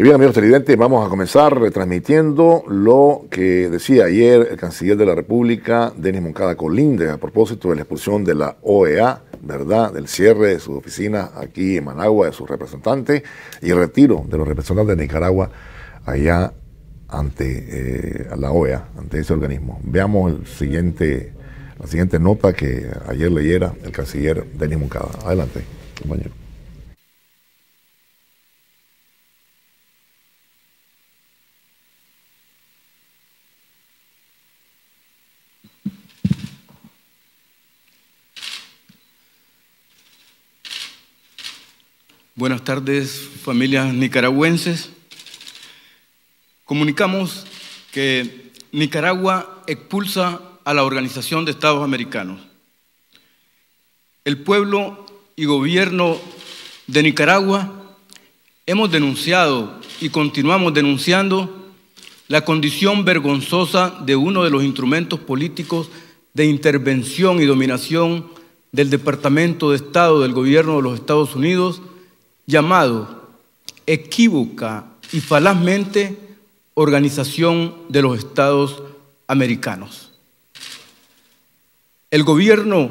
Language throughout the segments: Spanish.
Bien, amigos televidentes, vamos a comenzar retransmitiendo lo que decía ayer el canciller de la República, Denis Moncada Colinde, a propósito de la expulsión de la OEA, ¿verdad? Del cierre de sus oficinas aquí en Managua, de sus representantes, y el retiro de los representantes de Nicaragua allá ante eh, la OEA, ante ese organismo. Veamos la siguiente nota que ayer leyera el canciller Denis Moncada. Adelante, compañero. Buenas tardes, familias nicaragüenses. Comunicamos que Nicaragua expulsa a la Organización de Estados Americanos. El pueblo y gobierno de Nicaragua hemos denunciado y continuamos denunciando la condición vergonzosa de uno de los instrumentos políticos de intervención y dominación del Departamento de Estado del Gobierno de los Estados Unidos llamado equívoca y falazmente Organización de los Estados Americanos. El gobierno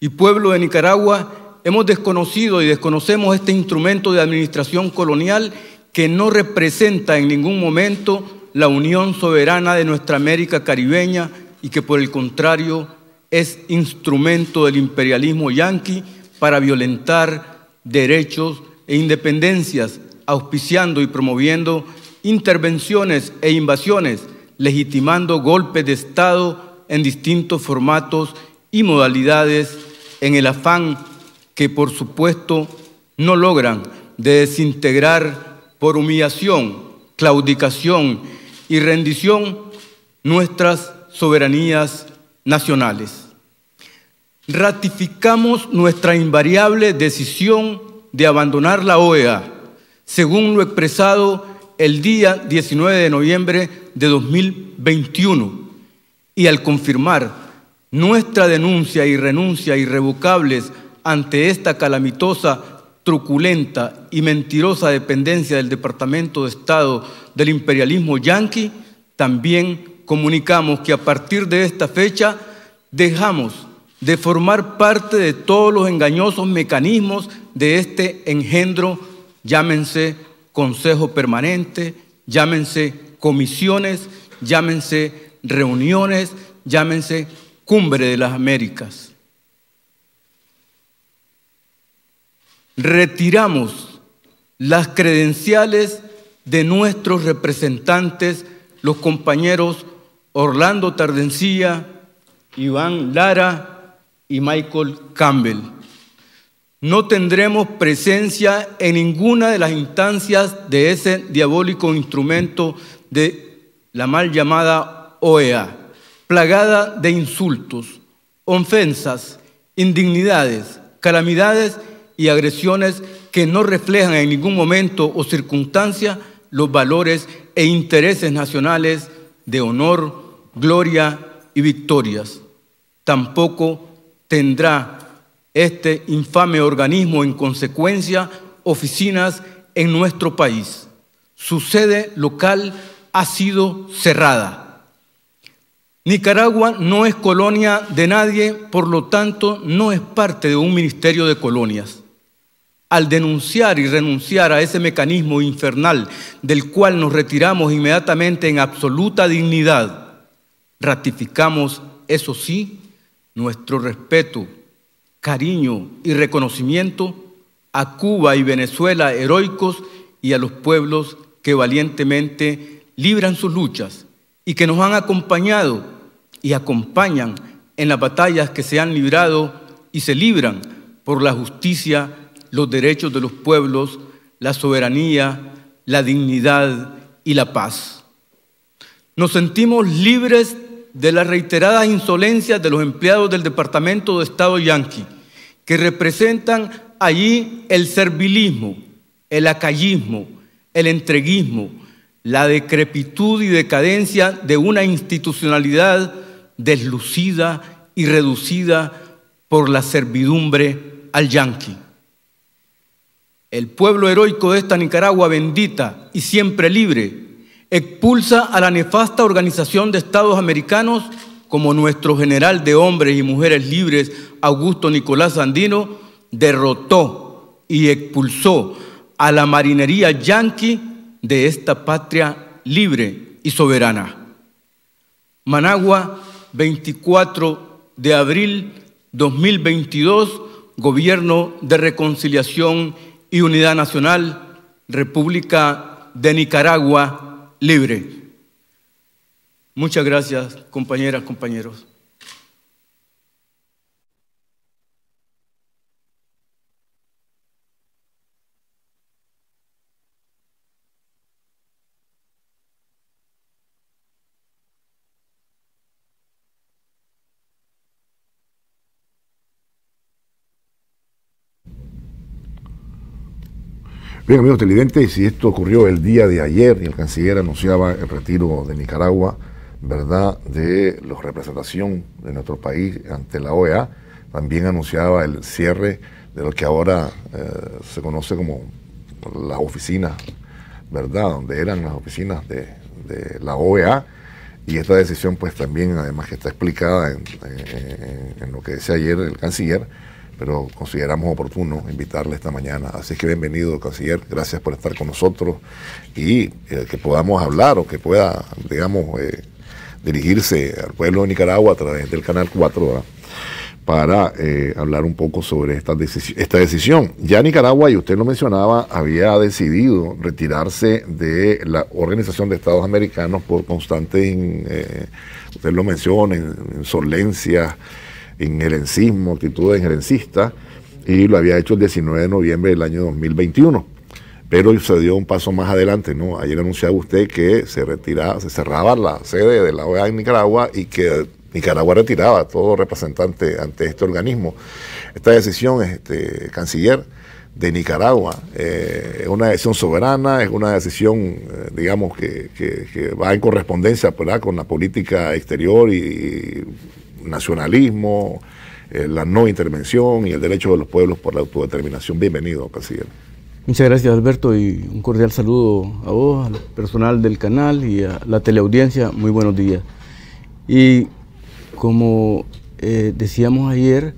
y pueblo de Nicaragua hemos desconocido y desconocemos este instrumento de administración colonial que no representa en ningún momento la unión soberana de nuestra América caribeña y que por el contrario es instrumento del imperialismo yanqui para violentar derechos e independencias, auspiciando y promoviendo intervenciones e invasiones, legitimando golpes de Estado en distintos formatos y modalidades en el afán que por supuesto no logran de desintegrar por humillación, claudicación y rendición nuestras soberanías nacionales. Ratificamos nuestra invariable decisión de abandonar la OEA, según lo expresado el día 19 de noviembre de 2021. Y al confirmar nuestra denuncia y renuncia irrevocables ante esta calamitosa, truculenta y mentirosa dependencia del Departamento de Estado del imperialismo yanqui, también comunicamos que a partir de esta fecha dejamos de formar parte de todos los engañosos mecanismos de este engendro, llámense consejo permanente, llámense comisiones, llámense reuniones, llámense cumbre de las Américas. Retiramos las credenciales de nuestros representantes, los compañeros Orlando Tardencía, Iván Lara y Michael Campbell no tendremos presencia en ninguna de las instancias de ese diabólico instrumento de la mal llamada OEA, plagada de insultos, ofensas, indignidades, calamidades y agresiones que no reflejan en ningún momento o circunstancia los valores e intereses nacionales de honor, gloria y victorias. Tampoco tendrá este infame organismo, en consecuencia, oficinas en nuestro país. Su sede local ha sido cerrada. Nicaragua no es colonia de nadie, por lo tanto no es parte de un ministerio de colonias. Al denunciar y renunciar a ese mecanismo infernal del cual nos retiramos inmediatamente en absoluta dignidad, ratificamos, eso sí, nuestro respeto cariño y reconocimiento a Cuba y Venezuela heroicos y a los pueblos que valientemente libran sus luchas y que nos han acompañado y acompañan en las batallas que se han librado y se libran por la justicia, los derechos de los pueblos, la soberanía, la dignidad y la paz. Nos sentimos libres de las reiteradas insolencias de los empleados del Departamento de Estado Yankee, que representan allí el servilismo, el acallismo, el entreguismo, la decrepitud y decadencia de una institucionalidad deslucida y reducida por la servidumbre al Yankee. El pueblo heroico de esta Nicaragua bendita y siempre libre expulsa a la nefasta organización de Estados americanos como nuestro general de hombres y mujeres libres, Augusto Nicolás Sandino, derrotó y expulsó a la marinería yanqui de esta patria libre y soberana. Managua, 24 de abril 2022, Gobierno de Reconciliación y Unidad Nacional, República de Nicaragua, libre. Muchas gracias, compañeras, compañeros. Bien, amigos televidentes, y esto ocurrió el día de ayer y el canciller anunciaba el retiro de Nicaragua, ¿verdad?, de la representación de nuestro país ante la OEA. También anunciaba el cierre de lo que ahora eh, se conoce como las oficinas, ¿verdad?, donde eran las oficinas de, la OEA. Y esta decisión, pues también, además que está explicada en lo que decía ayer el canciller, pero consideramos oportuno invitarle esta mañana. Así que bienvenido, canciller, gracias por estar con nosotros y eh, que podamos hablar o que pueda, digamos, eh, dirigirse al pueblo de Nicaragua a través del Canal 4 para eh, hablar un poco sobre esta, esta decisión. Ya Nicaragua, y usted lo mencionaba, había decidido retirarse de la Organización de Estados Americanos por constantes, usted lo menciona, insolencias en actitud de injerencista, y lo había hecho el 19 de noviembre del año 2021. Pero se dio un paso más adelante, ¿no? Ayer anunciaba usted que se retiraba, se cerraba la sede de la OEA en Nicaragua y que Nicaragua retiraba a todo representante ante este organismo. Esta decisión, este canciller, de Nicaragua. Eh, es una decisión soberana, es una decisión, eh, digamos, que, va en correspondencia ¿verdad? con la política exterior y nacionalismo, eh, la no intervención y el derecho de los pueblos por la autodeterminación. Bienvenido, presidente. Muchas gracias, Alberto, y un cordial saludo a vos, al personal del canal y a la teleaudiencia. Muy buenos días. Y como eh, decíamos ayer,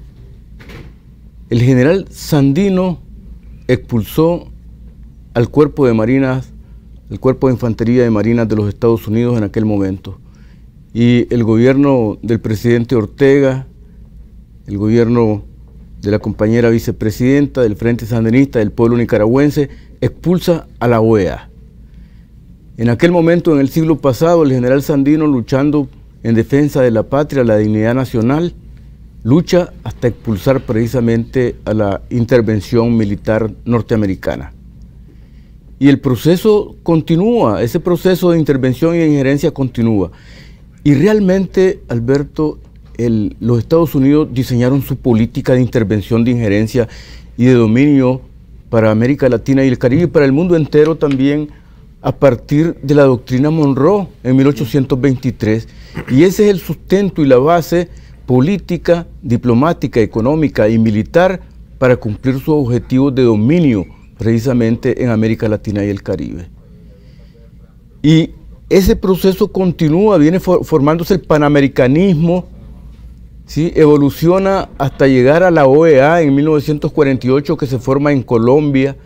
el general Sandino expulsó al cuerpo de marinas, el cuerpo de infantería de marinas de los Estados Unidos en aquel momento y el gobierno del presidente Ortega, el gobierno de la compañera vicepresidenta del Frente Sandinista del Pueblo Nicaragüense, expulsa a la OEA. En aquel momento, en el siglo pasado, el general Sandino luchando en defensa de la patria, la dignidad nacional, lucha hasta expulsar precisamente a la intervención militar norteamericana. Y el proceso continúa, ese proceso de intervención y injerencia continúa. Y realmente, Alberto, los Estados Unidos diseñaron su política de intervención, de injerencia y de dominio para América Latina y el Caribe y para el mundo entero también a partir de la doctrina Monroe en 1823. Y ese es el sustento y la base política, diplomática, económica y militar para cumplir sus objetivos de dominio precisamente en América Latina y el Caribe. Y ese proceso continúa, viene formándose el panamericanismo, ¿sí? evoluciona hasta llegar a la OEA en 1948 que se forma en Colombia,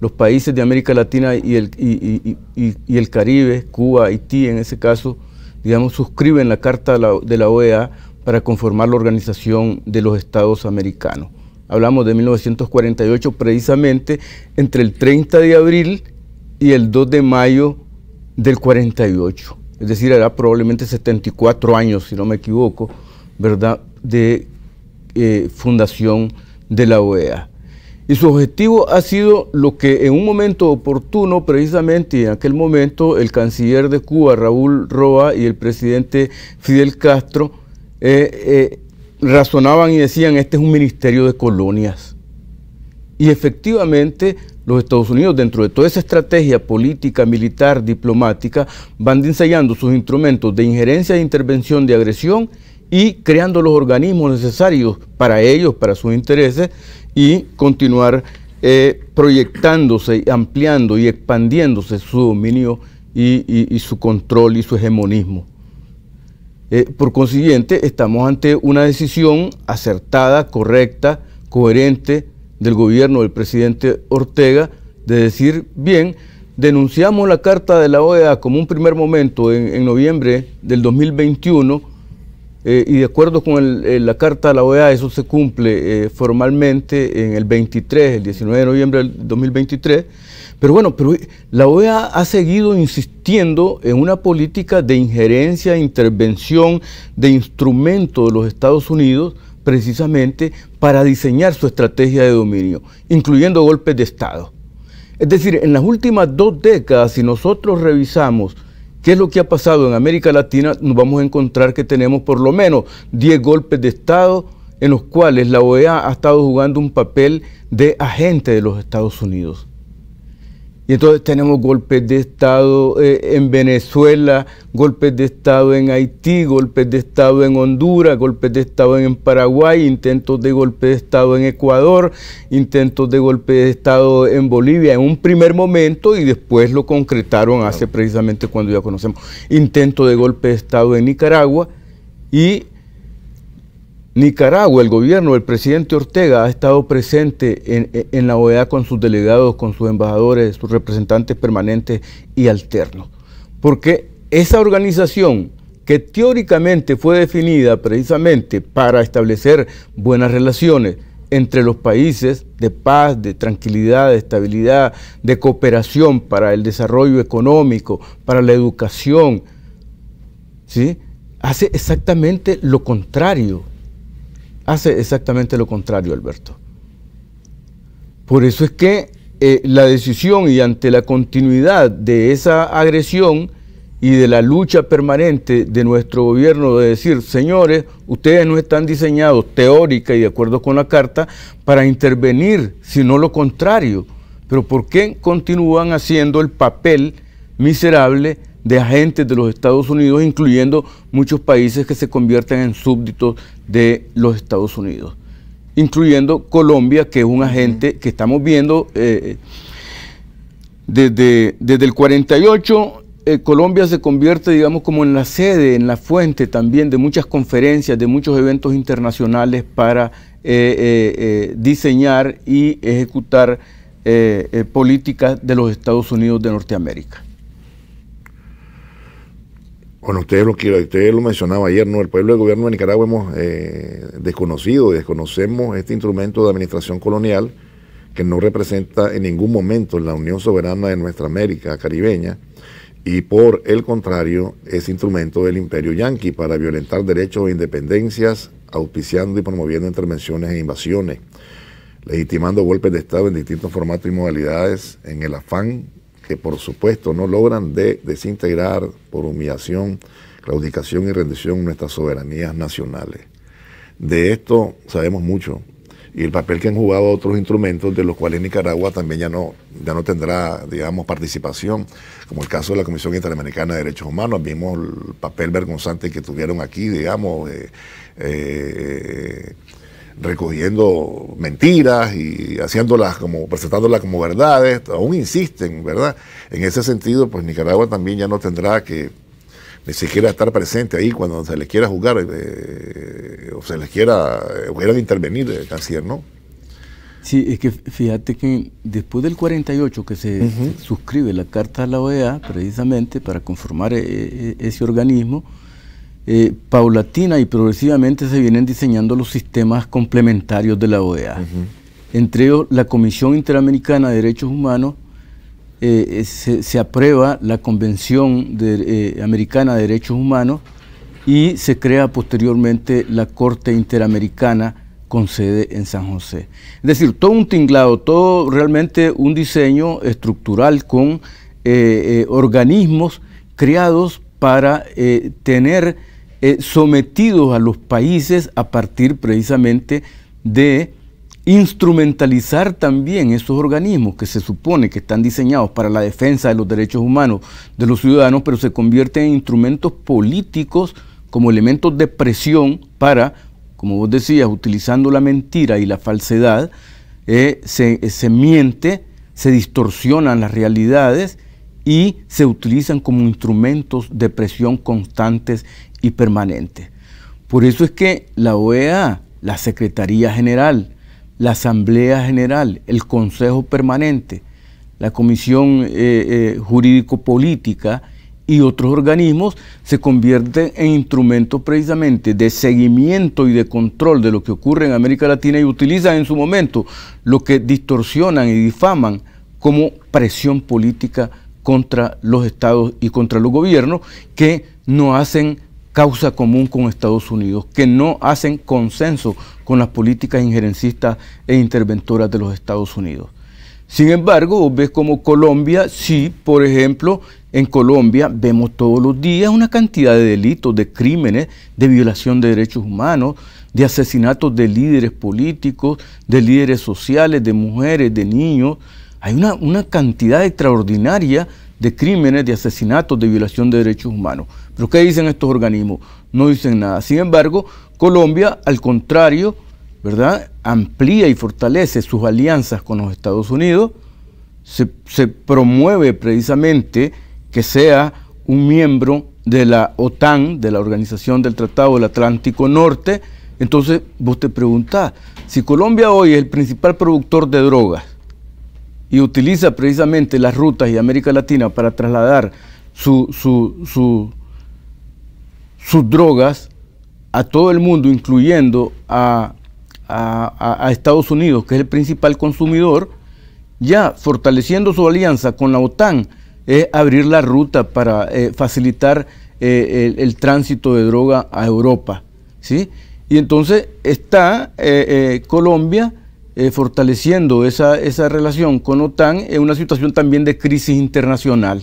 los países de América Latina y el, Caribe, Cuba, Haití en ese caso, digamos, suscriben la Carta de la, de la OEA para conformar la Organización de los Estados Americanos. Hablamos de 1948 precisamente entre el 30 de abril y el 2 de mayo del 48, es decir, era probablemente 74 años, si no me equivoco, ¿verdad?, de eh, fundación de la OEA. Y su objetivo ha sido lo que en un momento oportuno, precisamente en aquel momento, el canciller de Cuba, Raúl Roa, y el presidente Fidel Castro eh, eh, razonaban y decían, este es un ministerio de colonias. Y efectivamente los Estados Unidos, dentro de toda esa estrategia política, militar, diplomática, van ensayando sus instrumentos de injerencia, de intervención, de agresión y creando los organismos necesarios para ellos, para sus intereses y continuar eh, proyectándose, ampliando y expandiéndose su dominio y, su control y su hegemonismo. Eh, por consiguiente, estamos ante una decisión acertada, correcta, coherente, del gobierno del presidente Ortega de decir, bien, denunciamos la carta de la OEA como un primer momento en, noviembre del 2021 eh, y de acuerdo con eh, la carta de la OEA eso se cumple eh, formalmente en el 23, el 19 de noviembre del 2023. Pero bueno, pero la OEA ha seguido insistiendo en una política de injerencia, intervención, de instrumento de los Estados Unidos precisamente para diseñar su estrategia de dominio, incluyendo golpes de Estado. Es decir, en las últimas dos décadas, si nosotros revisamos qué es lo que ha pasado en América Latina, nos vamos a encontrar que tenemos por lo menos 10 golpes de Estado en los cuales la OEA ha estado jugando un papel de agente de los Estados Unidos entonces tenemos golpes de Estado eh, en Venezuela, golpes de Estado en Haití, golpes de Estado en Honduras, golpes de Estado en Paraguay, intentos de golpe de Estado en Ecuador, intentos de golpe de Estado en Bolivia en un primer momento y después lo concretaron hace precisamente cuando ya conocemos. intentos de golpe de Estado en Nicaragua y Nicaragua, el gobierno del presidente Ortega ha estado presente en, la OEA con sus delegados, con sus embajadores, sus representantes permanentes y alternos. Porque esa organización que teóricamente fue definida precisamente para establecer buenas relaciones entre los países de paz, de tranquilidad, de estabilidad, de cooperación para el desarrollo económico, para la educación, hace exactamente lo contrario hace exactamente lo contrario, Alberto. Por eso es que eh, la decisión y ante la continuidad de esa agresión y de la lucha permanente de nuestro gobierno de decir, señores, ustedes no están diseñados teórica y de acuerdo con la carta para intervenir, sino lo contrario. Pero ¿por qué continúan haciendo el papel miserable? de agentes de los Estados Unidos, incluyendo muchos países que se convierten en súbditos de los Estados Unidos, incluyendo Colombia, que es un agente que estamos viendo eh, desde, desde el 48 eh, Colombia se convierte, digamos, como en la sede, en la fuente también de muchas conferencias, de muchos eventos internacionales para eh, diseñar y ejecutar políticas de los Estados Unidos de Norteamérica. Bueno, ustedes lo, ustedes lo mencionaba ayer, ¿no? El pueblo del gobierno de Nicaragua hemos desconocido eh, desconocido, desconocemos este instrumento de administración colonial que no representa en ningún momento la unión soberana de nuestra América caribeña y por el contrario es instrumento del imperio yanqui para violentar derechos e independencias, auspiciando y promoviendo intervenciones e invasiones, legitimando golpes de Estado en distintos formatos y modalidades en el afán que por supuesto no logran de desintegrar por humillación, claudicación y rendición nuestras soberanías nacionales. De esto sabemos mucho y el papel que han jugado otros instrumentos de los cuales Nicaragua también ya no, ya no tendrá, digamos, participación, como el caso de la Comisión Interamericana de Derechos Humanos. Vimos el papel vergonzante que tuvieron aquí, digamos, eh, eh, recogiendo mentiras y haciéndolas como, presentándolas como verdades, aún insisten, ¿verdad? En ese sentido, pues Nicaragua también ya no tendrá que ni siquiera estar presente ahí cuando se les quiera juzgar eh, o se les quiera, eh, intervenir, de eh, canciller, ¿no? Sí, es que fíjate que después del 48 que se, suscribe la carta a la OEA precisamente para conformar ese organismo, eh, paulatina y progresivamente se vienen diseñando los sistemas complementarios de la OEA. Entre ellos, la Comisión Interamericana de Derechos Humanos eh, eh, se, aprueba la Convención Americana de Derechos Humanos y se crea posteriormente la Corte Interamericana con sede en San José. Es decir, todo un tinglado, todo realmente un diseño estructural con organismos creados para tener eh, sometidos a los países a partir precisamente de instrumentalizar también esos organismos que se supone que están diseñados para la defensa de los derechos humanos de los ciudadanos, pero se convierten en instrumentos políticos como elementos de presión para, como vos decías, utilizando la mentira y la falsedad, eh, eh, se miente, se distorsionan las realidades y se utilizan como instrumentos de presión constantes y permanentes. Por eso es que la OEA, la Secretaría General, la Asamblea General, el Consejo Permanente, la Comisión eh, eh, Jurídico-Política y otros organismos se convierten en instrumentos precisamente de seguimiento y de control de lo que ocurre en América Latina y utilizan en su momento lo que distorsionan y difaman como presión política contra los estados y contra los gobiernos que no hacen causa común con Estados Unidos, que no hacen consenso con las políticas injerencistas e interventoras de los Estados Unidos. Sin embargo, ves como Colombia, sí, por ejemplo, en Colombia vemos todos los días una cantidad de delitos, de crímenes, de violación de derechos humanos, de asesinatos de líderes políticos, de líderes sociales, de mujeres, de niños, hay una, una cantidad extraordinaria de crímenes, de asesinatos, de violación de derechos humanos. Pero ¿qué dicen estos organismos? No dicen nada. Sin embargo, Colombia, al contrario, ¿verdad? amplía y fortalece sus alianzas con los Estados Unidos, se, se, promueve precisamente que sea un miembro de la OTAN, de la Organización del Tratado del Atlántico Norte. Entonces, vos te preguntás, si Colombia hoy es el principal productor de drogas, y utiliza precisamente las rutas y América Latina para trasladar sus drogas a todo el mundo, incluyendo a, Estados Unidos, que es el principal consumidor, ya fortaleciendo su alianza con la OTAN, es abrir la ruta para eh, facilitar eh, el, tránsito de droga a Europa. ¿sí? Y entonces está eh, Colombia eh, fortaleciendo esa, relación con OTAN en una situación también de crisis internacional.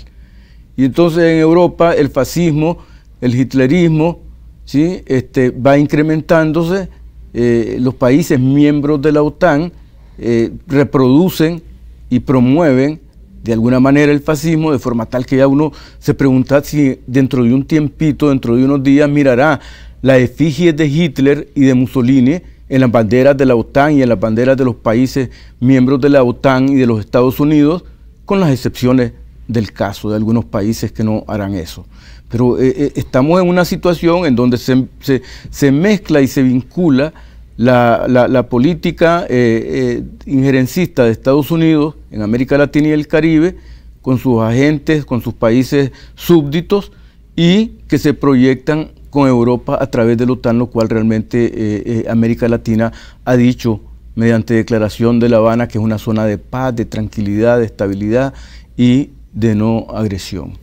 Y entonces en Europa el fascismo, el hitlerismo, ¿sí? este, va incrementándose, eh, los países miembros de la OTAN eh, reproducen y promueven de alguna manera el fascismo de forma tal que ya uno se pregunta si dentro de un tiempito, dentro de unos días, mirará la efigie de Hitler y de Mussolini en las banderas de la OTAN y en las banderas de los países miembros de la OTAN y de los Estados Unidos, con las excepciones del caso de algunos países que no harán eso. Pero eh, eh, estamos en una situación en donde se, mezcla y se vincula la, política eh, injerencista de Estados Unidos en América Latina y el Caribe con sus agentes, con sus países súbditos y que se proyectan con Europa a través de la OTAN, lo cual realmente eh, eh, América Latina ha dicho mediante declaración de La Habana que es una zona de paz, de tranquilidad, de estabilidad y de no agresión.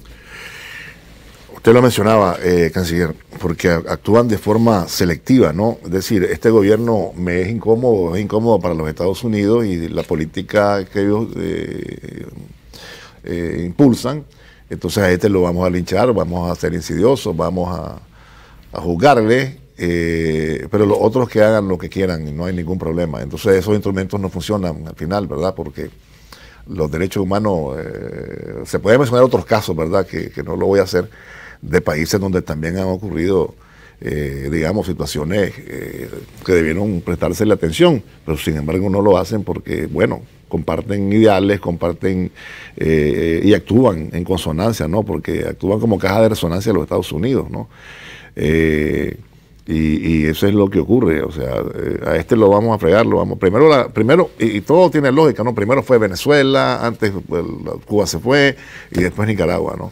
Usted lo mencionaba, eh, canciller, porque actúan de forma selectiva, ¿no? Es decir, este gobierno me es incómodo, es incómodo para los Estados Unidos y la política que ellos impulsan, entonces a este lo vamos a linchar, vamos a ser insidiosos, vamos a, a juzgarle, eh, pero los otros que hagan lo que quieran, no hay ningún problema. Entonces esos instrumentos no funcionan al final, ¿verdad? Porque los derechos humanos, eh, se pueden mencionar otros casos, ¿verdad? Que, no lo voy a hacer, de países donde también han ocurrido, eh, digamos, situaciones que debieron prestarse la atención, pero sin embargo no lo hacen porque, bueno, comparten ideales, comparten y actúan en consonancia, ¿no? Porque actúan como caja de resonancia de los Estados Unidos, ¿no? Eh, y, eso es lo que ocurre, o sea, eh, a este lo vamos a fregar, lo vamos. Primero, primero y, todo tiene lógica, ¿no? Primero fue Venezuela, antes Cuba se fue y después Nicaragua, ¿no?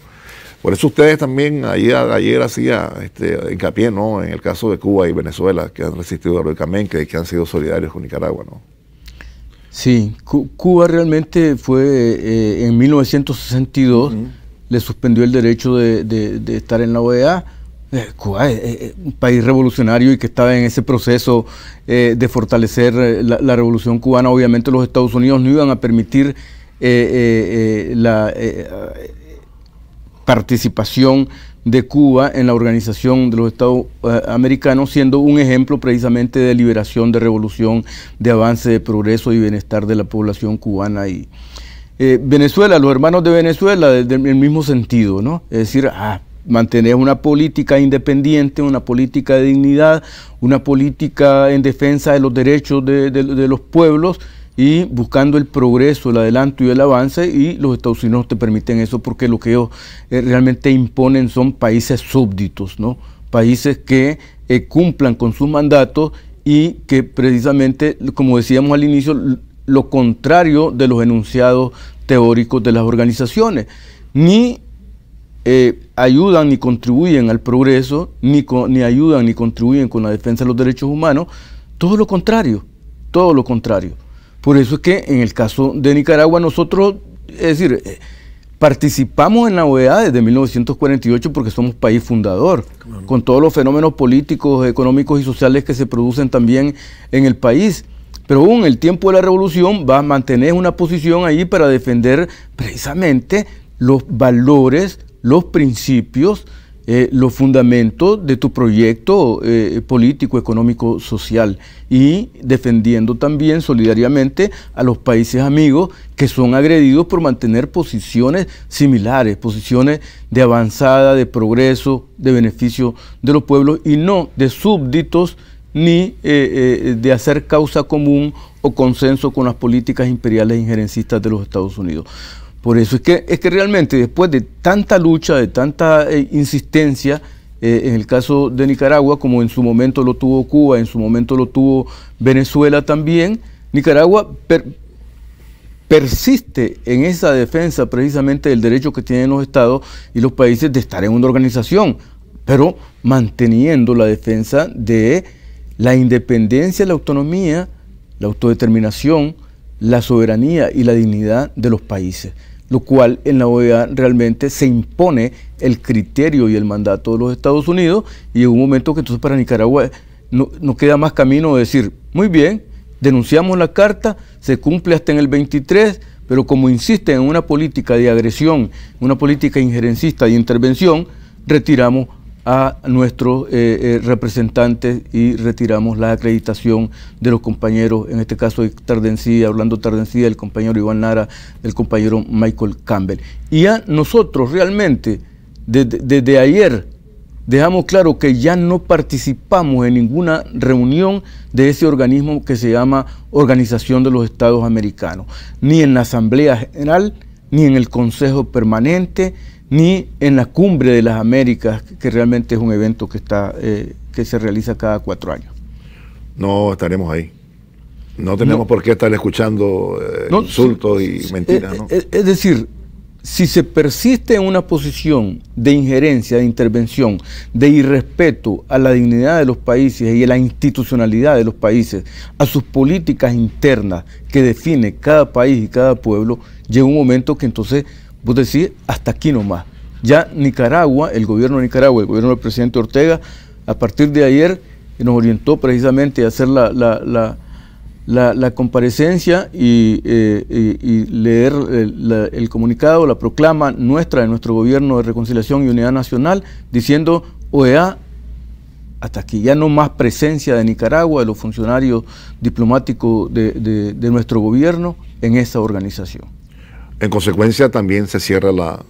Por eso ustedes también ayer, ayer hacía este, hincapié, ¿no? En el caso de Cuba y Venezuela, que han resistido heroicamente y que han sido solidarios con Nicaragua, ¿no? Sí, Cuba realmente fue eh, en 1962 le suspendió el derecho de estar en la OEA eh, Cuba es eh, eh, un país revolucionario y que estaba en ese proceso de fortalecer la, revolución cubana. Obviamente los Estados Unidos no iban a permitir la participación de Cuba en la Organización de los Estados Americanos, siendo un ejemplo precisamente de liberación, de revolución, de avance, de progreso y bienestar de la población cubana y Venezuela, los hermanos de Venezuela, desde el mismo sentido, ¿no? Es decir, ah, mantener una política independiente, una política de dignidad, una política en defensa de los derechos de, los pueblos y buscando el progreso, el adelanto y el avance y los Estados Unidos te permiten eso porque lo que ellos eh, realmente imponen son países súbditos, ¿no? países que eh, cumplan con sus mandatos y que precisamente, como decíamos al inicio, lo contrario de los enunciados teóricos de las organizaciones. Ni eh, ayudan ni contribuyen al progreso, ni, ni ayudan ni contribuyen con la defensa de los derechos humanos, todo lo contrario, todo lo contrario. Por eso es que en el caso de Nicaragua nosotros, es decir, eh, participamos en la OEA desde 1948 porque somos país fundador, con todos los fenómenos políticos, económicos y sociales que se producen también en el país. Pero aún en el tiempo de la revolución va a mantener una posición ahí para defender precisamente los valores los principios, eh, los fundamentos de tu proyecto eh, político, económico, social y defendiendo también solidariamente a los países amigos que son agredidos por mantener posiciones similares, posiciones de avanzada, de progreso, de beneficio de los pueblos y no de súbditos ni eh, de hacer causa común o consenso con las políticas imperiales injerencistas de los Estados Unidos. Por eso es que, es que realmente después de tanta lucha, de tanta eh, insistencia, eh, en el caso de Nicaragua, como en su momento lo tuvo Cuba, en su momento lo tuvo Venezuela también, Nicaragua persiste en esa defensa precisamente del derecho que tienen los estados y los países de estar en una organización, pero manteniendo la defensa de la independencia, la autonomía, la autodeterminación, la soberanía y la dignidad de los países lo cual en la OEA realmente se impone el criterio y el mandato de los Estados Unidos y en un momento que entonces para Nicaragua no, queda más camino de decir, muy bien, denunciamos la carta, se cumple hasta en el 23, pero como insisten en una política de agresión, una política injerencista y intervención, retiramos a nuestros eh, eh, representantes y retiramos la acreditación de los compañeros, en este caso de Tardencía, Orlando Tardencía, el compañero Iván Nara, el compañero Michael Campbell. Y a nosotros realmente, desde ayer, dejamos claro que ya no participamos en ninguna reunión de ese organismo que se llama Organización de los Estados Americanos, ni en la Asamblea General, ni en el Consejo Permanente, ni en la cumbre de las Américas, que realmente es un evento que, está, eh, que se realiza cada cuatro años. No estaremos ahí. No tenemos por qué estar escuchando eh, insultos y mentiras. Eh, ¿no? es decir, si se persiste en una posición de injerencia, de intervención, de irrespeto a la dignidad de los países y a la institucionalidad de los países, a sus políticas internas que define cada país y cada pueblo, llega un momento que entonces vos decís, hasta aquí nomás. Ya Nicaragua, el gobierno de Nicaragua, el gobierno del presidente Ortega, a partir de ayer nos orientó precisamente a hacer la, comparecencia y, eh, leer el, comunicado, la proclama nuestra de nuestro gobierno de reconciliación y unidad nacional, diciendo OEA hasta aquí, ya no más presencia de Nicaragua, de los funcionarios diplomáticos de, de nuestro gobierno en esa organización. En consecuencia, también se cierra la.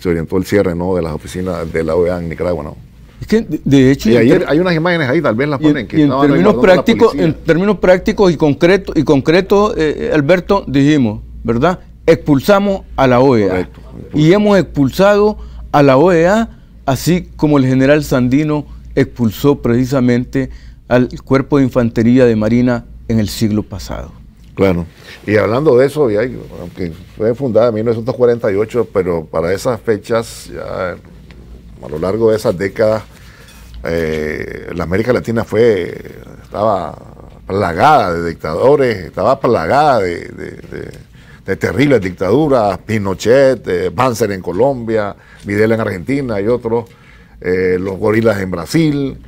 Se, orientó el cierre ¿no? de las oficinas de la OEA en Nicaragua, ¿no? Es que, de hecho. ayer hay unas imágenes ahí, tal vez las ponen. en, términos prácticos, y concretos, eh, Alberto, dijimos, ¿verdad? Expulsamos a la OEA. y hemos expulsado a la OEA, así como el general Sandino expulsó precisamente al cuerpo de infantería de Marina en el siglo pasado. Claro. Y hablando de eso, aunque fue fundada en 1948, pero para esas fechas, ya, a lo largo de esas décadas, eh, la América Latina fue, estaba plagada de dictadores, estaba plagada de, terribles dictaduras, Pinochet, eh, Banzer en Colombia, Videla en Argentina y otros, eh, los gorilas en Brasil,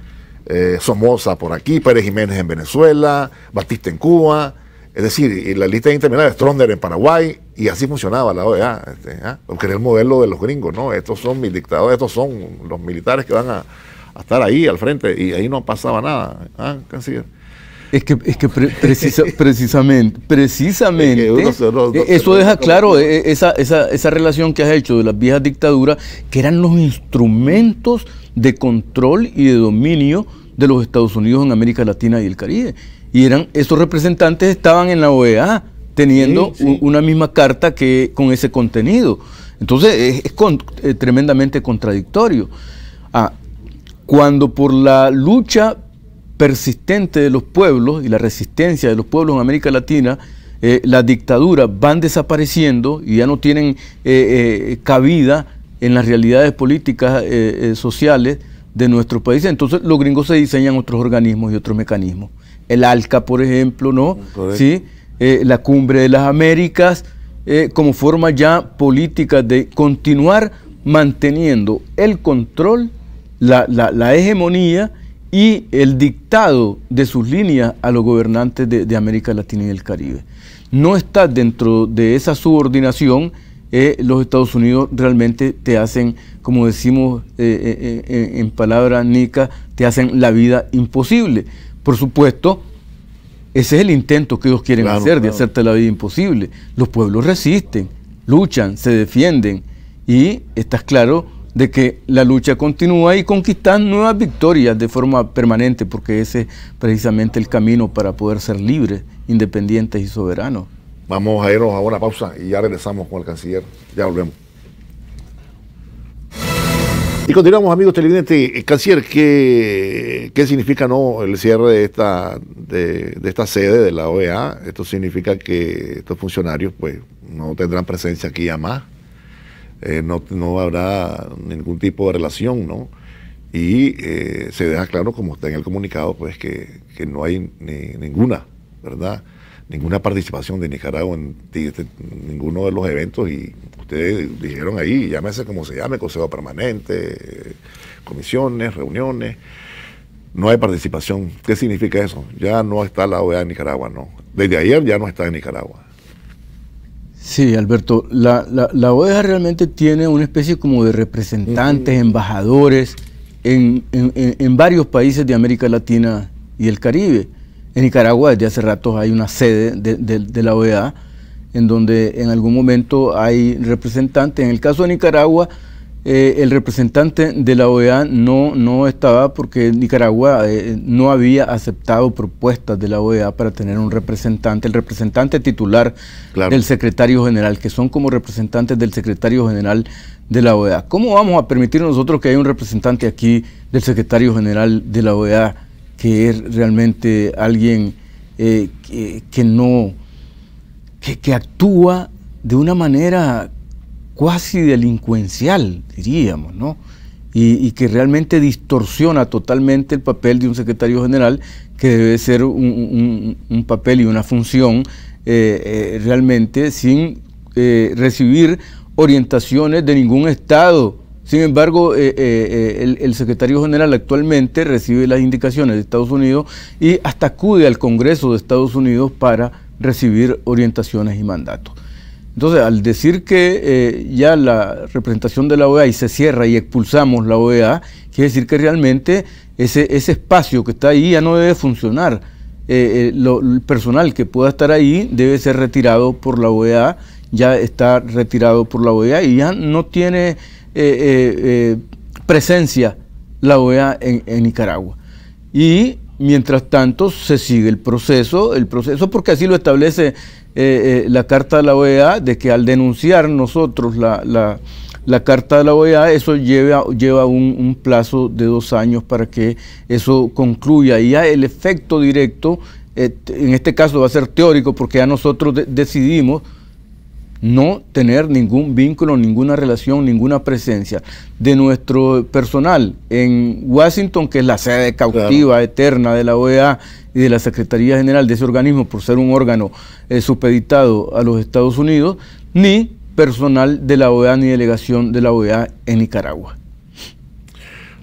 Somoza por aquí, Pérez Jiménez en Venezuela, Batista en Cuba, es decir, la lista interminable, Stronder en Paraguay, y así funcionaba la OEA, este, ¿ah? porque era el modelo de los gringos, ¿no? Estos son mis dictadores, estos son los militares que van a, estar ahí al frente, y ahí no pasaba nada, ¿ah? Es que, es que precisamente, precisamente, eso deja claro eh, esa, esa relación que has hecho de las viejas dictaduras, que eran los instrumentos de control y de dominio de los Estados Unidos en América Latina y el Caribe y eran estos representantes estaban en la OEA teniendo una misma carta que con ese contenido. Entonces es, eh, tremendamente contradictorio. Ah, cuando por la lucha persistente de los pueblos y la resistencia de los pueblos en América Latina, eh, las dictaduras van desapareciendo y ya no tienen eh, cabida en las realidades políticas sociales de nuestro país. Entonces los gringos se diseñan otros organismos y otros mecanismos el ALCA, por ejemplo, ¿no? ¿Sí? Eh, la Cumbre de las Américas, eh, como forma ya política de continuar manteniendo el control, la, hegemonía y el dictado de sus líneas a los gobernantes de, América Latina y el Caribe. No está dentro de esa subordinación. Eh, los Estados Unidos realmente te hacen, como decimos en palabra nica, te hacen la vida imposible. Por supuesto, ese es el intento que ellos quieren hacer, de hacerte la vida imposible. Los pueblos resisten, luchan, se defienden y estás claro de que la lucha continúa y conquistan nuevas victorias de forma permanente, porque ese es precisamente el camino para poder ser libres, independientes y soberanos. Vamos a irnos a una pausa y ya regresamos con el canciller. Ya volvemos. Y continuamos, amigos televidentes. Eh, Canciller, ¿qué, qué significa no el cierre de esta, de, esta sede de la OEA? Esto significa que estos funcionarios pues no tendrán presencia aquí ya más. Eh, no, habrá ningún tipo de relación, ¿no? Y eh, se deja claro, como está en el comunicado, pues que, no hay ninguna, ¿verdad? ninguna participación de Nicaragua en, este, ninguno de los eventos y ustedes dijeron ahí, llámese como se llame, consejo permanente, comisiones, reuniones, no hay participación. ¿Qué significa eso? Ya no está la OEA en Nicaragua, no. Desde ayer ya no está en Nicaragua. Sí, Alberto, la, la, OEA e realmente tiene una especie como de representantes, embajadores en varios países de América Latina y el Caribe en Nicaragua desde hace rato hay una sede de, la OEA en donde en algún momento hay representantes. En el caso de Nicaragua, eh, el representante de la OEA no, no estaba porque Nicaragua eh, no había aceptado propuestas de la OEA para tener un representante, el representante titular del secretario general, que son como representantes del secretario general de la OEA. ¿Cómo vamos a permitir nosotros que haya un representante aquí del secretario general de la OEA? que es realmente alguien eh, que, no, que, actúa de una manera cuasi delincuencial, diríamos, ¿no? Y, que realmente distorsiona totalmente el papel de un secretario general, que debe ser un, papel y una función eh, eh, realmente sin recibir orientaciones de ningún Estado sin embargo, eh, eh, eh, el, secretario general actualmente recibe las indicaciones de Estados Unidos y hasta acude al Congreso de Estados Unidos para recibir orientaciones y mandatos. Entonces, al decir que ya la representación de la OEA y se cierra y expulsamos la OEA, quiere decir que realmente ese, espacio que está ahí ya no debe funcionar. el personal que pueda estar ahí debe ser retirado por la OEA, ya está retirado por la OEA y ya no tiene eh, eh, eh, presencia la OEA en, Nicaragua. Y mientras tanto se sigue el proceso, el proceso porque así lo establece la Carta de la OEA, de que al denunciar nosotros la, Carta de la OEA, eso lleva, lleva un, plazo de dos años para que eso concluya y ya el efecto directo, en este caso va a ser teórico porque ya nosotros decidimos no tener ningún vínculo, ninguna relación, ninguna presencia de nuestro personal en Washington, que es la sede cautiva eterna de la OEA y de la Secretaría General de ese organismo por ser un órgano eh, supeditado a los Estados Unidos, ni personal de la OEA ni delegación de la OEA en Nicaragua.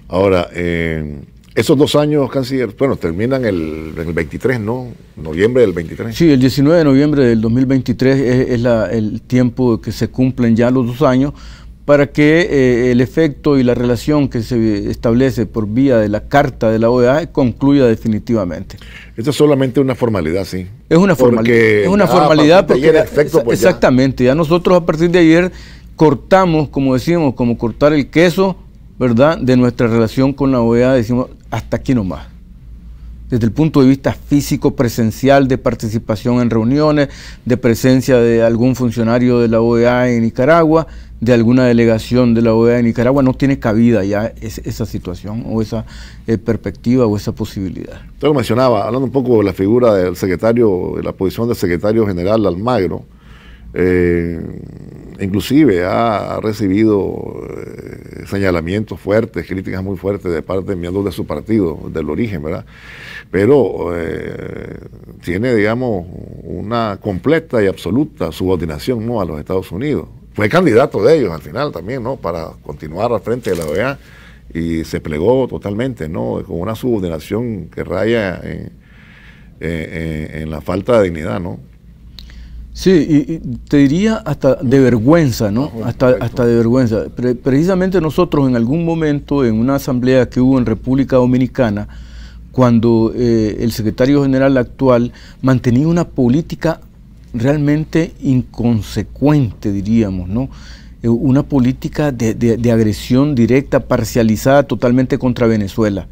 Ahora, eh, esos dos años, canciller, bueno, terminan el, el 23, ¿no? Noviembre del 23. Sí, el 19 de noviembre del 2023 es, el tiempo que se cumplen ya los dos años para que eh, el efecto y la relación que se establece por vía de la carta de la OEA concluya definitivamente. Esto es solamente una formalidad, sí. Es una formalidad. es una formalidad porque efecto, pues, exactamente. Ya. ya nosotros a partir de ayer cortamos, como decíamos, como cortar el queso ¿verdad?, de nuestra relación con la OEA, decimos, hasta aquí nomás. Desde el punto de vista físico, presencial, de participación en reuniones, de presencia de algún funcionario de la OEA en Nicaragua, de alguna delegación de la OEA en Nicaragua, no tiene cabida ya esa situación o esa eh, perspectiva o esa posibilidad. Usted mencionaba, hablando un poco de la figura del secretario, de la posición del secretario general Almagro, eh, inclusive ha, recibido eh, señalamientos fuertes, críticas muy fuertes de parte de miembros de su partido, del origen, ¿verdad? Pero eh, tiene, digamos, una completa y absoluta subordinación ¿no? a los Estados Unidos. Fue candidato de ellos al final también, ¿no? Para continuar al frente de la OEA y se plegó totalmente, ¿no? Con una subordinación que raya en, en la falta de dignidad, ¿no? Sí, y, te diría hasta de vergüenza, ¿no? Ah, hasta, hasta de vergüenza. precisamente nosotros en algún momento, en una asamblea que hubo en República Dominicana, cuando eh, el secretario general actual mantenía una política realmente inconsecuente, diríamos, ¿no? Eh, una política de, agresión directa, parcializada totalmente contra Venezuela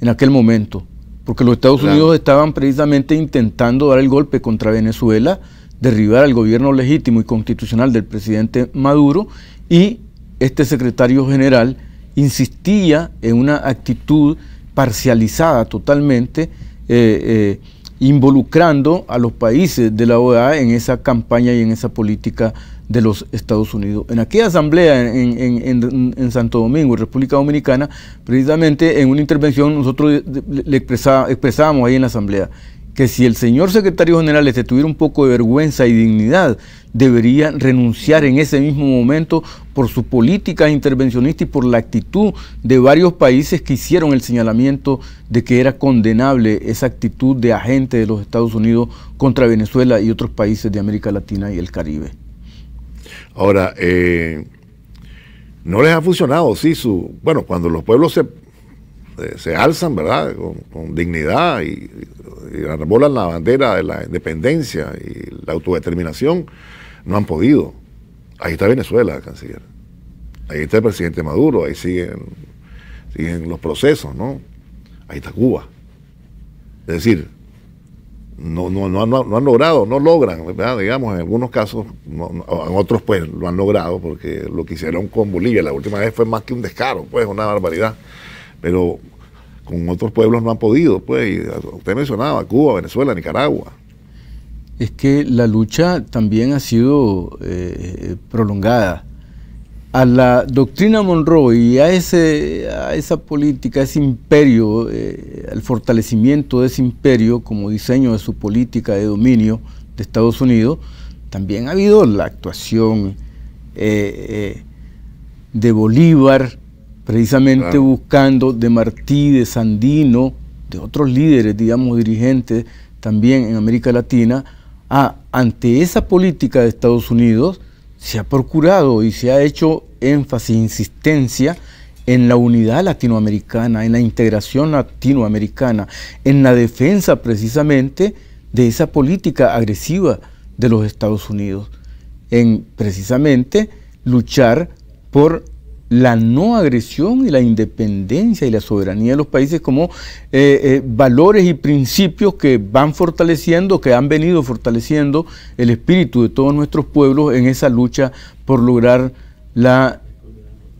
en aquel momento porque los Estados Unidos estaban precisamente intentando dar el golpe contra Venezuela, derribar al gobierno legítimo y constitucional del presidente Maduro y este secretario general insistía en una actitud parcializada totalmente, eh, eh, involucrando a los países de la OEA en esa campaña y en esa política de los Estados Unidos. En aquella asamblea en, en, en, en Santo Domingo, República Dominicana, precisamente en una intervención nosotros le expresábamos ahí en la asamblea que si el señor secretario general este tuviera un poco de vergüenza y dignidad, debería renunciar en ese mismo momento por su política intervencionista y por la actitud de varios países que hicieron el señalamiento de que era condenable esa actitud de agente de los Estados Unidos contra Venezuela y otros países de América Latina y el Caribe. Ahora, eh, no les ha funcionado, sí, su, bueno, cuando los pueblos se, eh, alzan, ¿verdad?, con, dignidad y, y, arbolan la bandera de la independencia y la autodeterminación, no han podido. Ahí está Venezuela, canciller. Ahí está el presidente Maduro, ahí siguen, siguen los procesos, ¿no? Ahí está Cuba. Es decir, no, no, no, no, han logrado, no logran, ¿verdad? digamos, en algunos casos, en otros pues lo han logrado, porque lo que hicieron con Bolivia la última vez fue más que un descaro, pues una barbaridad, pero con otros pueblos no han podido, pues, y usted mencionaba Cuba, Venezuela, Nicaragua. Es que la lucha también ha sido eh, prolongada a la doctrina Monroe y a, a esa política, a ese imperio, el eh, al fortalecimiento de ese imperio como diseño de su política de dominio de Estados Unidos, también ha habido la actuación eh, eh, de Bolívar, precisamente buscando de Martí, de Sandino, de otros líderes, digamos, dirigentes también en América Latina, ante esa política de Estados Unidos, se ha procurado y se ha hecho énfasis, insistencia en la unidad latinoamericana, en la integración latinoamericana, en la defensa precisamente de esa política agresiva de los Estados Unidos, en precisamente luchar por la no agresión y la independencia y la soberanía de los países como eh, eh, valores y principios que van fortaleciendo, que han venido fortaleciendo el espíritu de todos nuestros pueblos en esa lucha por lograr la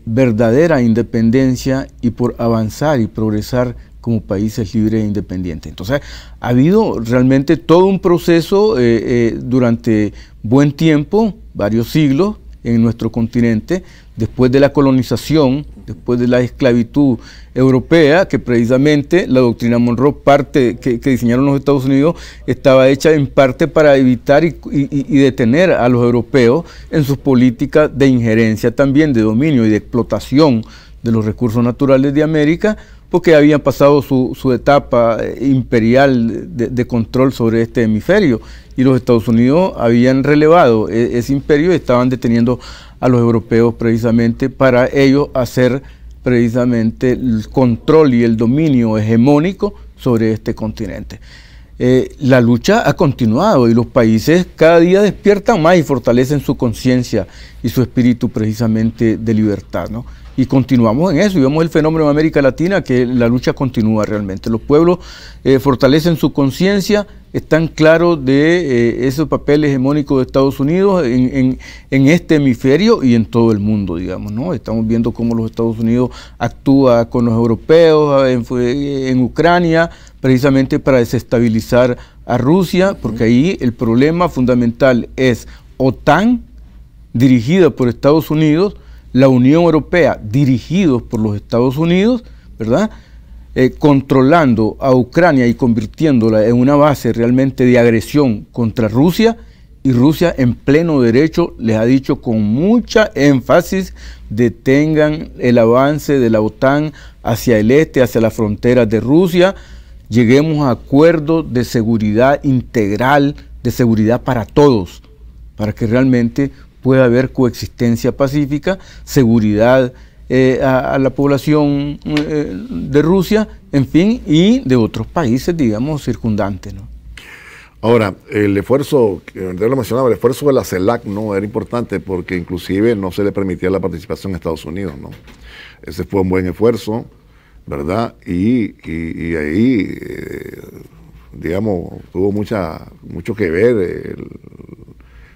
verdadera independencia y por avanzar y progresar como países libres e independientes. Entonces, ha habido realmente todo un proceso eh, durante buen tiempo, varios siglos, en nuestro continente, después de la colonización, después de la esclavitud europea, que precisamente la doctrina Monroe, parte que, diseñaron los Estados Unidos, estaba hecha en parte para evitar y, y, detener a los europeos en sus políticas de injerencia también, de dominio y de explotación de los recursos naturales de América porque habían pasado su, etapa eh, imperial de, control sobre este hemisferio y los Estados Unidos habían relevado e, ese imperio y estaban deteniendo a los europeos precisamente para ellos hacer precisamente el control y el dominio hegemónico sobre este continente. Eh, la lucha ha continuado y los países cada día despiertan más y fortalecen su conciencia y su espíritu precisamente de libertad. ¿no? y continuamos en eso y vemos el fenómeno en América Latina que la lucha continúa realmente. Los pueblos eh, fortalecen su conciencia, están claros de eh, ese papel hegemónico de Estados Unidos en, este hemisferio y en todo el mundo, digamos, ¿no? Estamos viendo cómo los Estados Unidos actúa con los europeos eh, en Ucrania precisamente para desestabilizar a Rusia, porque ahí el problema fundamental es OTAN dirigida por Estados Unidos la Unión Europea, dirigidos por los Estados Unidos, ¿verdad? Eh, controlando a Ucrania y convirtiéndola en una base realmente de agresión contra Rusia, y Rusia en pleno derecho les ha dicho con mucha énfasis detengan el avance de la OTAN hacia el este, hacia las fronteras de Rusia, lleguemos a acuerdos de seguridad integral, de seguridad para todos, para que realmente puede haber coexistencia pacífica, seguridad eh, a, la población eh, de Rusia, en fin, y de otros países, digamos, circundantes. ¿no? Ahora, el esfuerzo, ya lo mencionaba, el esfuerzo de la CELAC no era importante porque inclusive no se le permitía la participación a Estados Unidos, ¿no? Ese fue un buen esfuerzo, ¿verdad? Y, ahí, eh, digamos, tuvo mucha, mucho que ver el,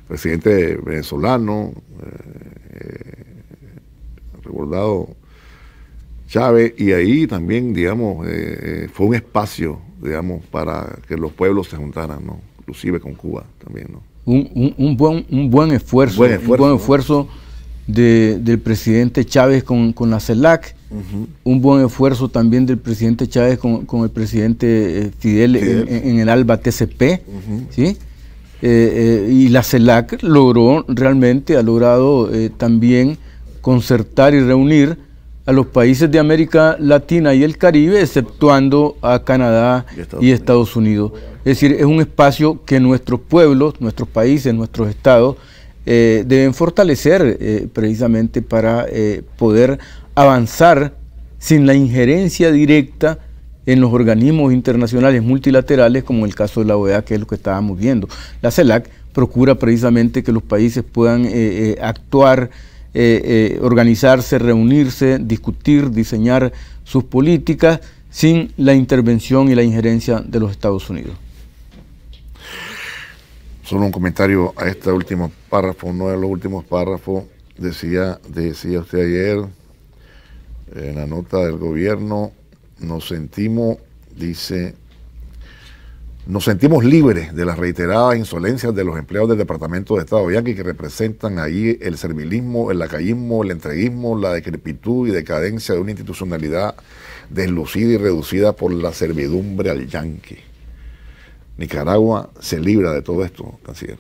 presidente venezolano, eh, eh, recordado Chávez, y ahí también, digamos, eh, eh, fue un espacio, digamos, para que los pueblos se juntaran, ¿no? Inclusive con Cuba también, ¿no? Un, buen, un buen esfuerzo, un buen esfuerzo del presidente Chávez con, la CELAC, un buen esfuerzo también del presidente Chávez con, el presidente Fidel, En, el ALBA TCP, ¿sí? Eh, eh, y la CELAC logró realmente, ha logrado eh, también concertar y reunir a los países de América Latina y el Caribe, exceptuando a Canadá y Estados, Unidos. Es decir, es un espacio que nuestros pueblos, nuestros países, nuestros estados deben fortalecer precisamente para poder avanzar sin la injerencia directa en los organismos internacionales multilaterales, como el caso de la OEA, que es lo que estábamos viendo. La CELAC procura precisamente que los países puedan eh, eh, actuar, eh, organizarse, reunirse, discutir, diseñar sus políticas sin la intervención y la injerencia de los Estados Unidos. Solo un comentario a este último párrafo, uno de los últimos párrafos, decía, decía usted ayer en la nota del gobierno, nos sentimos, dice, nos sentimos libres de las reiteradas insolencias de los empleados del Departamento de Estado Yankee que representan ahí el servilismo, el lacayismo, el entreguismo, la decrepitud y decadencia de una institucionalidad deslucida y reducida por la servidumbre al Yankee. Nicaragua se libra de todo esto, canciller.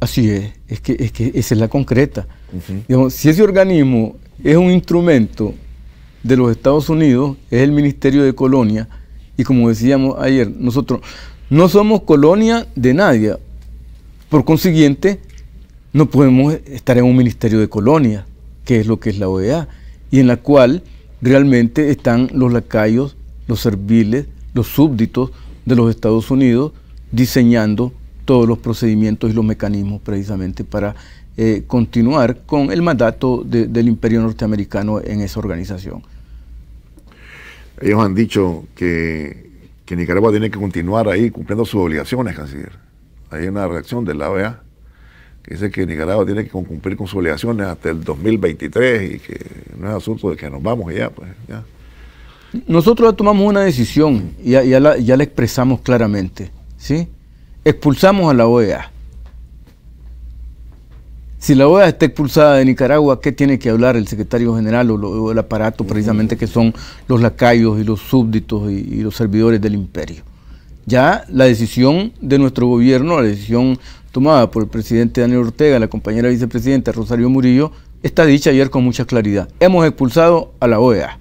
Así es, es que, es que esa es la concreta. si ese organismo es un instrumento de los Estados Unidos es el Ministerio de Colonia. Y como decíamos ayer, nosotros no somos colonia de nadie. Por consiguiente, no podemos estar en un Ministerio de Colonia, que es lo que es la OEA, y en la cual realmente están los lacayos, los serviles, los súbditos de los Estados Unidos diseñando todos los procedimientos y los mecanismos precisamente para eh, continuar con el mandato del imperio norteamericano en esa organización. Ellos han dicho que, Nicaragua tiene que continuar ahí cumpliendo sus obligaciones, canciller. Hay una reacción de la OEA que dice que Nicaragua tiene que cumplir con sus obligaciones hasta el 2023 y que no es asunto de que nos vamos allá. pues ya. Nosotros ya tomamos una decisión y ya, la, expresamos claramente, ¿sí? Expulsamos a la OEA si la OEA está expulsada de Nicaragua, ¿qué tiene que hablar el secretario general o, el aparato mm. precisamente que son los lacayos y los súbditos y, los servidores del imperio? Ya la decisión de nuestro gobierno, la decisión tomada por el presidente Daniel Ortega, la compañera vicepresidenta Rosario Murillo, está dicha ayer con mucha claridad. Hemos expulsado a la OEA.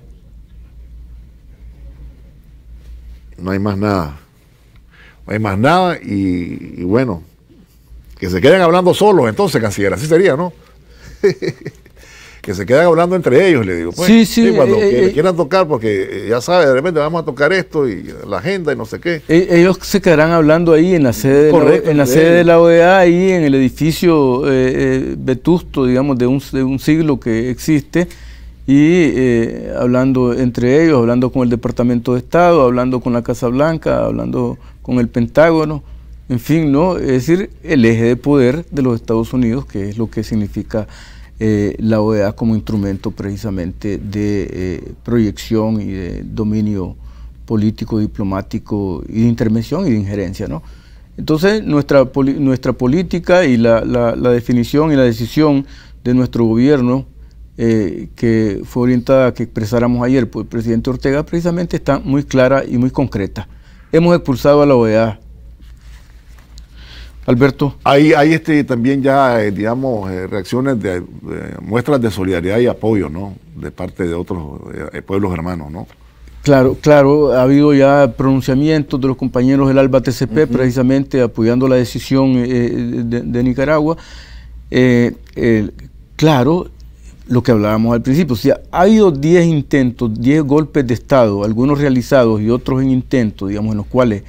No hay más nada. No hay más nada y bueno, que se queden hablando solos entonces, canciller, así sería, ¿no? que se quedan hablando entre ellos, le digo. Pues, sí, sí. cuando eh, eh, quieran tocar, porque eh, ya sabe, de repente vamos a tocar esto y la agenda y no sé qué. Ellos se quedarán hablando ahí en la sede, de, la, en la sede de la OEA, ahí en el edificio vetusto, digamos, de un, de un siglo que existe, y hablando entre ellos, hablando con el Departamento de Estado, hablando con la Casa Blanca, hablando con el Pentágono. En fin, ¿no? Es decir, el eje de poder de los Estados Unidos, que es lo que significa eh, la OEA como instrumento precisamente de eh, proyección y de dominio político, diplomático y de intervención y de injerencia, ¿no? Entonces, nuestra, nuestra política y la, definición y la decisión de nuestro gobierno, eh, que fue orientada a que expresáramos ayer por el presidente Ortega, precisamente está muy clara y muy concreta. Hemos expulsado a la OEA Alberto. Hay, hay este, también ya, eh, digamos, eh, reacciones de, muestras de solidaridad y apoyo, ¿no? De parte de otros eh, pueblos hermanos, ¿no? Claro, claro, ha habido ya pronunciamientos de los compañeros del ALBA TCP, precisamente apoyando la decisión de, Nicaragua. claro, lo que hablábamos al principio, o ha habido 10 intentos, 10 golpes de Estado, algunos realizados y otros en intento, digamos, en los cuales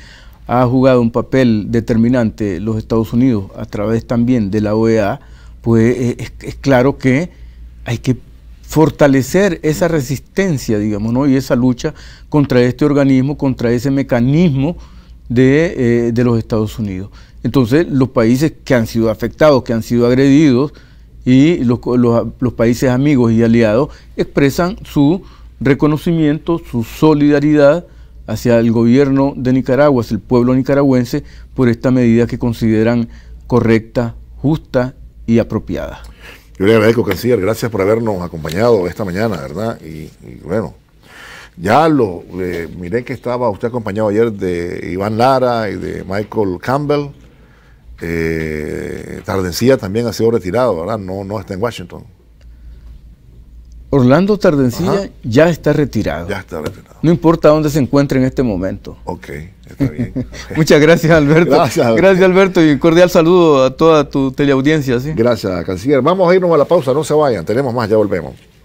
ha jugado un papel determinante los Estados Unidos a través también de la OEA, pues eh, es, claro que hay que fortalecer esa resistencia, digamos, ¿no? y esa lucha contra este organismo, contra ese mecanismo de, eh, los Estados Unidos. Entonces, los países que han sido afectados, que han sido agredidos, y los países amigos y aliados expresan su reconocimiento, su solidaridad hacia el gobierno de Nicaragua, hacia el pueblo nicaragüense, por esta medida que consideran correcta, justa y apropiada. Yo le agradezco, Canciller, gracias por habernos acompañado esta mañana, ¿verdad? Y, bueno, ya lo eh, miré que estaba usted acompañado ayer de Iván Lara y de Michael Campbell. Eh, Tardencía también ha sido retirado, ¿verdad? No, no está en Washington. Orlando Tardencilla ya está retirado. Ya está retirado. No importa dónde se encuentre en este momento. Ok, está bien. Muchas gracias, Alberto. Gracias. Gracias, Alberto, y cordial saludo a toda tu teleaudiencia. Gracias, Canciller. Vamos a irnos a la pausa, no se vayan. Tenemos más, ya volvemos.